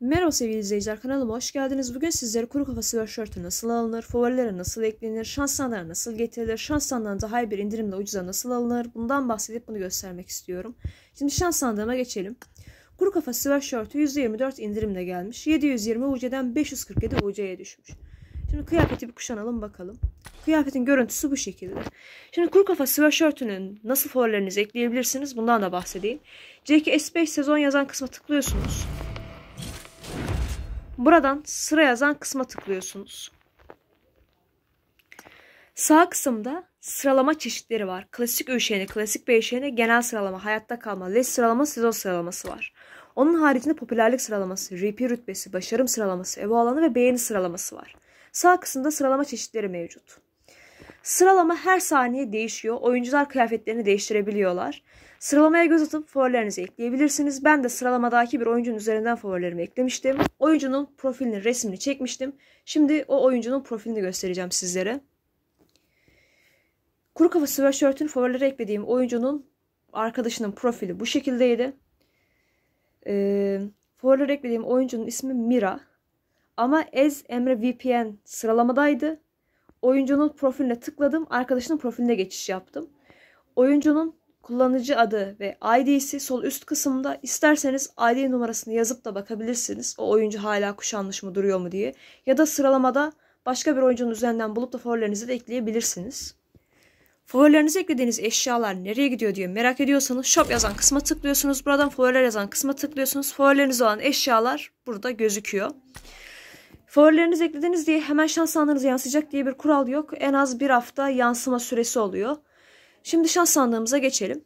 Merhaba sevgili izleyiciler kanalıma hoş geldiniz. Bugün sizlere kuru kafa sweatshirt'ü nasıl alınır, favorilere nasıl eklenir, şans standları nasıl getirilir, şans standlarını daha bir indirimle ucuza nasıl alınır bundan bahsedip bunu göstermek istiyorum. Şimdi şans standlarına geçelim. Kuru kafa sweatshirt'ü %24 indirimle gelmiş. 720 UC'den 547 UC'ye düşmüş. Şimdi kıyafeti bir kuşanalım bakalım. Kıyafetin görüntüsü bu şekilde. Şimdi kuru kafa sweatshirt'ünün nasıl favorilerinizi ekleyebilirsiniz bundan da bahsedeyim. JK S5 sezon yazan kısma tıklıyorsunuz. Buradan sıra yazan kısma tıklıyorsunuz. Sağ kısımda sıralama çeşitleri var. Klasik üşeyene, klasik beşeyene, genel sıralama, hayatta kalma, leş sıralama, sezon sıralaması var. Onun haricinde popülerlik sıralaması, repeat rütbesi, başarım sıralaması, evo alanı ve beğeni sıralaması var. Sağ kısımda sıralama çeşitleri mevcut. Sıralama her saniye değişiyor. Oyuncular kıyafetlerini değiştirebiliyorlar. Sıralamaya göz atıp favorilerinizi ekleyebilirsiniz. Ben de sıralamadaki bir oyuncunun üzerinden favorilerimi eklemiştim. Oyuncunun profilinin resmini çekmiştim. Şimdi o oyuncunun profilini göstereceğim sizlere. Kuru kafa sweatshirt'ün favorilere eklediğim oyuncunun arkadaşının profili bu şekildeydi. Ee, favorilere eklediğim oyuncunun ismi Mira. Ama Ez Emre VPN sıralamadaydı oyuncunun profiline tıkladım. Arkadaşının profiline geçiş yaptım. Oyuncunun kullanıcı adı ve ID'si sol üst kısımda. İsterseniz ID numarasını yazıp da bakabilirsiniz. O oyuncu hala kuşanmış mı duruyor mu diye. Ya da sıralamada başka bir oyuncunun üzerinden bulup da favorilerinizi de ekleyebilirsiniz. Favorilerinize eklediğiniz eşyalar nereye gidiyor diye merak ediyorsanız shop yazan kısma tıklıyorsunuz. Buradan favoriler yazan kısma tıklıyorsunuz. Favorileriniz olan eşyalar burada gözüküyor. Favorilerinizi eklediniz diye hemen şans sandığınız yansıyacak diye bir kural yok. En az bir hafta yansıma süresi oluyor. Şimdi şans sandığımıza geçelim.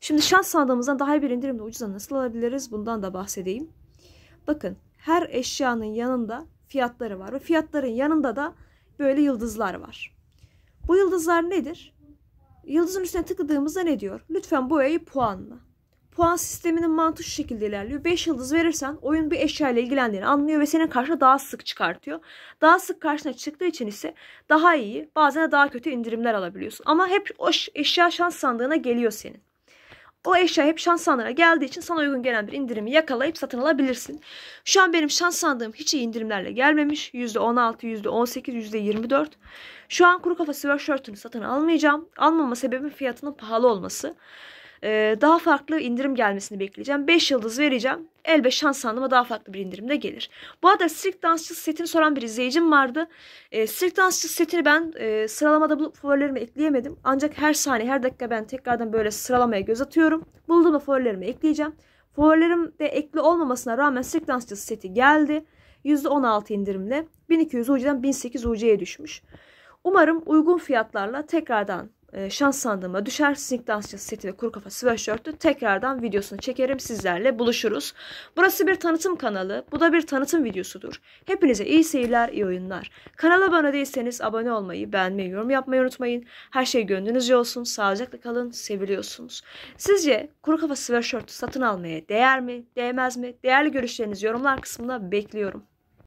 Şimdi şans sandığımızdan daha iyi bir indirimde ucuza nasıl alabiliriz? Bundan da bahsedeyim. Bakın her eşyanın yanında fiyatları var ve fiyatların yanında da böyle yıldızlar var. Bu yıldızlar nedir? Yıldızın üstüne tıkladığımızda ne diyor? Lütfen bu boyayı puanla. Puan sisteminin mantı şu şekilde ilerliyor. 5 yıldız verirsen oyun bir eşya ile ilgilendiğini anlıyor ve senin karşına daha sık çıkartıyor. Daha sık karşına çıktığı için ise daha iyi bazen de daha kötü indirimler alabiliyorsun. Ama hep o eşya şans sandığına geliyor senin. O eşya hep şans sandığına geldiği için sana uygun gelen bir indirimi yakalayıp satın alabilirsin. Şu an benim şans sandığım hiç iyi indirimlerle gelmemiş. %16, %18, %24. Şu an kuru kafa sweatshirt'ünü satın almayacağım. Almama sebebim fiyatının pahalı olması e, daha farklı indirim gelmesini bekleyeceğim. 5 yıldız vereceğim. Elbet şans sandığıma daha farklı bir indirim de gelir. Bu arada sirk dansçı setini soran bir izleyicim vardı. E, ee, sirk dansçı setini ben e, sıralamada bulup favorilerime ekleyemedim. Ancak her saniye her dakika ben tekrardan böyle sıralamaya göz atıyorum. Bulduğumda favorilerime ekleyeceğim. Favorilerimde ekli olmamasına rağmen sirk dansçı seti geldi. %16 indirimle 1200 UC'den 1800 UC'ye düşmüş. Umarım uygun fiyatlarla tekrardan ee, şans sandığıma düşer. Sink dansçı seti ve kuru kafa sweatshirt'ü tekrardan videosunu çekerim. Sizlerle buluşuruz. Burası bir tanıtım kanalı. Bu da bir tanıtım videosudur. Hepinize iyi seyirler, iyi oyunlar. Kanala abone değilseniz abone olmayı, beğenmeyi, yorum yapmayı unutmayın. Her şey gönlünüzce olsun. Sağlıcakla kalın, seviliyorsunuz. Sizce kuru kafa sweatshirt'ü satın almaya değer mi, değmez mi? Değerli görüşlerinizi yorumlar kısmında bekliyorum.